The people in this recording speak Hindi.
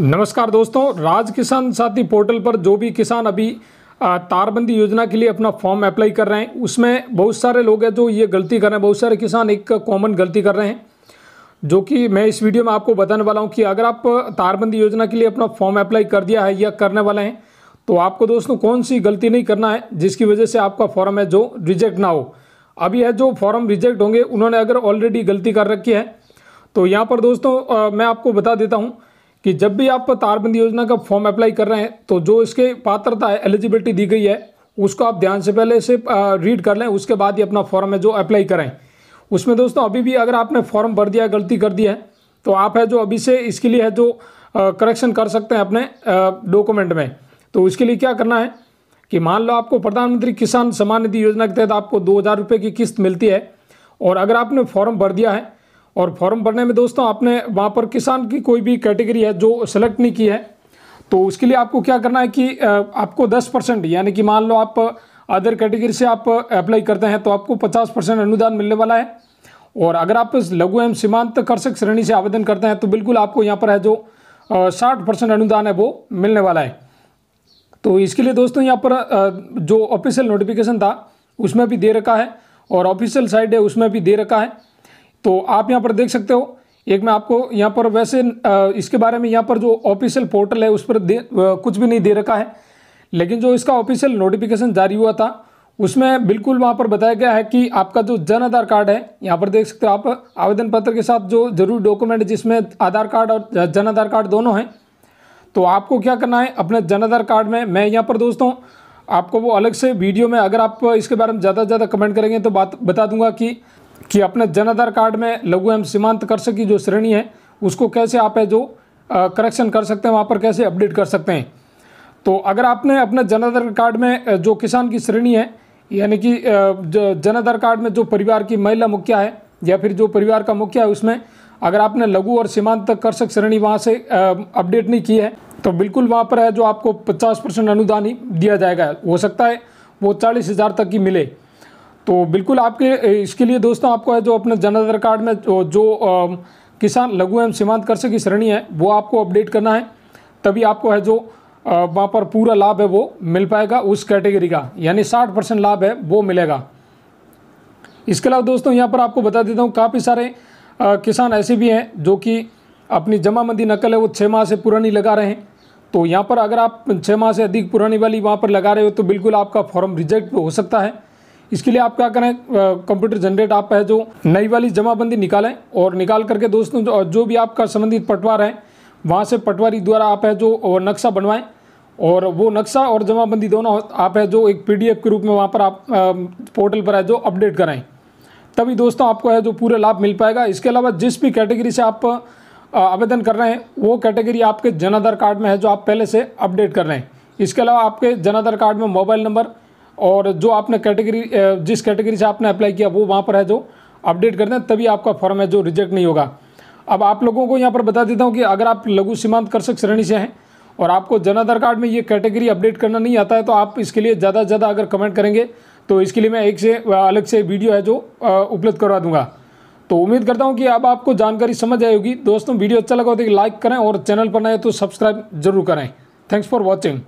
नमस्कार दोस्तों राज किसान साथी पोर्टल पर जो भी किसान अभी तारबंदी योजना के लिए अपना फॉर्म अप्लाई कर रहे हैं उसमें बहुत सारे लोग हैं जो ये गलती कर रहे हैं बहुत सारे किसान एक कॉमन गलती कर रहे हैं जो कि मैं इस वीडियो में आपको बताने वाला हूँ कि अगर आप तारबंदी योजना के लिए अपना फॉर्म अप्लाई कर दिया है या करने वाले हैं तो आपको दोस्तों कौन सी गलती नहीं करना है जिसकी वजह से आपका फॉर्म है जो रिजेक्ट ना हो अभी है जो फॉर्म रिजेक्ट होंगे उन्होंने अगर ऑलरेडी गलती कर रखी है तो यहाँ पर दोस्तों मैं आपको बता देता हूँ कि जब भी आप तारबंदी योजना का फॉर्म अप्लाई कर रहे हैं तो जो इसके पात्रता है एलिजिबिलिटी दी गई है उसको आप ध्यान से पहले से रीड कर लें उसके बाद ही अपना फॉर्म है जो अप्लाई करें उसमें दोस्तों अभी भी अगर आपने फॉर्म भर दिया गलती कर दी है तो आप है जो अभी से इसके लिए है जो करेक्शन कर सकते हैं अपने डॉक्यूमेंट में तो उसके लिए क्या करना है कि मान लो आपको प्रधानमंत्री किसान सम्मान निधि योजना के तहत आपको दो हज़ार रुपये की किस्त मिलती है और अगर आपने फॉर्म भर दिया है और फॉर्म भरने में दोस्तों आपने वहाँ पर किसान की कोई भी कैटेगरी है जो सेलेक्ट नहीं की है तो उसके लिए आपको क्या करना है कि आपको दस परसेंट यानी कि मान लो आप अदर कैटेगरी से आप अप्लाई करते हैं तो आपको पचास परसेंट अनुदान मिलने वाला है और अगर आप लघु एवं सीमांत कर्षक श्रेणी से आवेदन करते हैं तो बिल्कुल आपको यहाँ पर है जो साठ परसेंट अनुदान है वो मिलने वाला है तो इसके लिए दोस्तों यहाँ पर जो ऑफिशियल नोटिफिकेशन था उसमें भी दे रखा है और ऑफिशियल साइड है उसमें भी दे रखा है तो आप यहाँ पर देख सकते हो एक मैं आपको यहाँ पर वैसे इसके बारे में यहाँ पर जो ऑफिशियल पोर्टल है उस पर दे कुछ भी नहीं दे रखा है लेकिन जो इसका ऑफिशियल नोटिफिकेशन जारी हुआ था उसमें बिल्कुल वहाँ पर बताया गया है कि आपका जो जन आधार कार्ड है यहाँ पर देख सकते हो आप आवेदन पत्र के साथ जो जरूरी डॉक्यूमेंट जिसमें आधार कार्ड और जन आधार कार्ड दोनों हैं तो आपको क्या करना है अपने जन आधार कार्ड में मैं यहाँ पर दोस्तों आपको वो अलग से वीडियो में अगर आप इसके बारे में ज़्यादा से ज़्यादा कमेंट करेंगे तो बात बता दूंगा कि कि अपने जन आधार कार्ड में लघु एवं सीमांत कर्षक की जो श्रेणी है उसको कैसे आप है जो करेक्शन कर सकते हैं वहाँ पर कैसे अपडेट कर सकते हैं तो अगर आपने अपने जन आधार कार्ड में जो किसान की श्रेणी है यानी कि जन आधार कार्ड में जो परिवार की महिला मुखिया है या फिर जो परिवार का मुखिया है उसमें अगर आपने लघु और सीमांत कर्षक श्रेणी वहाँ से अपडेट नहीं की है तो बिल्कुल वहाँ पर है जो आपको 50 परसेंट अनुदान ही दिया जाएगा हो सकता है वो चालीस हज़ार तक की मिले तो बिल्कुल आपके इसके लिए दोस्तों आपको जो अपने जन आधार कार्ड में जो, जो किसान लघु एवं सीमांत कर्ष की श्रेणी है वो आपको अपडेट करना है तभी आपको है जो वहाँ पर पूरा लाभ है वो मिल पाएगा उस कैटेगरी का यानी साठ परसेंट लाभ है वो मिलेगा इसके अलावा दोस्तों यहाँ पर आपको बता देता हूँ काफ़ी सारे आ, किसान ऐसे भी हैं जो कि अपनी जमाबंदी नकल है वो छः माह से पुरानी लगा रहे हैं तो यहाँ पर अगर आप छः माह से अधिक पुरानी वाली वहाँ पर लगा रहे हो तो बिल्कुल आपका फॉर्म रिजेक्ट हो सकता है इसके लिए आप क्या करें कंप्यूटर जनरेट आप है जो नई वाली जमाबंदी निकालें और निकाल करके दोस्तों जो, जो भी आपका संबंधित पटवार है वहाँ से पटवारी द्वारा आप है जो नक्शा बनवाएं और वो नक्शा और जमाबंदी दोनों आप है जो एक पीडीएफ के रूप में वहाँ पर आप पोर्टल पर है जो अपडेट कराएं तभी दोस्तों आपको है जो पूरा लाभ मिल पाएगा इसके अलावा जिस भी कैटेगरी से आप आवेदन कर रहे हैं वो कैटेगरी आपके जन आधार कार्ड में है जो आप पहले से अपडेट कर रहे हैं इसके अलावा आपके जन आधार कार्ड में मोबाइल नंबर और जो आपने कैटेगरी जिस कैटेगरी से आपने अप्लाई किया वो वहाँ पर है जो अपडेट कर दें तभी आपका फॉर्म है जो रिजेक्ट नहीं होगा अब आप लोगों को यहाँ पर बता देता हूँ कि अगर आप लघु सीमांत कर्षक श्रेणी से हैं और आपको जन आधार कार्ड में ये कैटेगरी अपडेट करना नहीं आता है तो आप इसके लिए ज़्यादा से ज़्यादा अगर कमेंट करेंगे तो इसके लिए मैं एक से अलग से वीडियो है जो उपलब्ध करवा दूंगा तो उम्मीद करता हूँ कि अब आपको जानकारी समझ आए होगी दोस्तों वीडियो अच्छा लगा हो तो लाइक करें और चैनल पर नए तो सब्सक्राइब जरूर करें थैंक्स फॉर वॉचिंग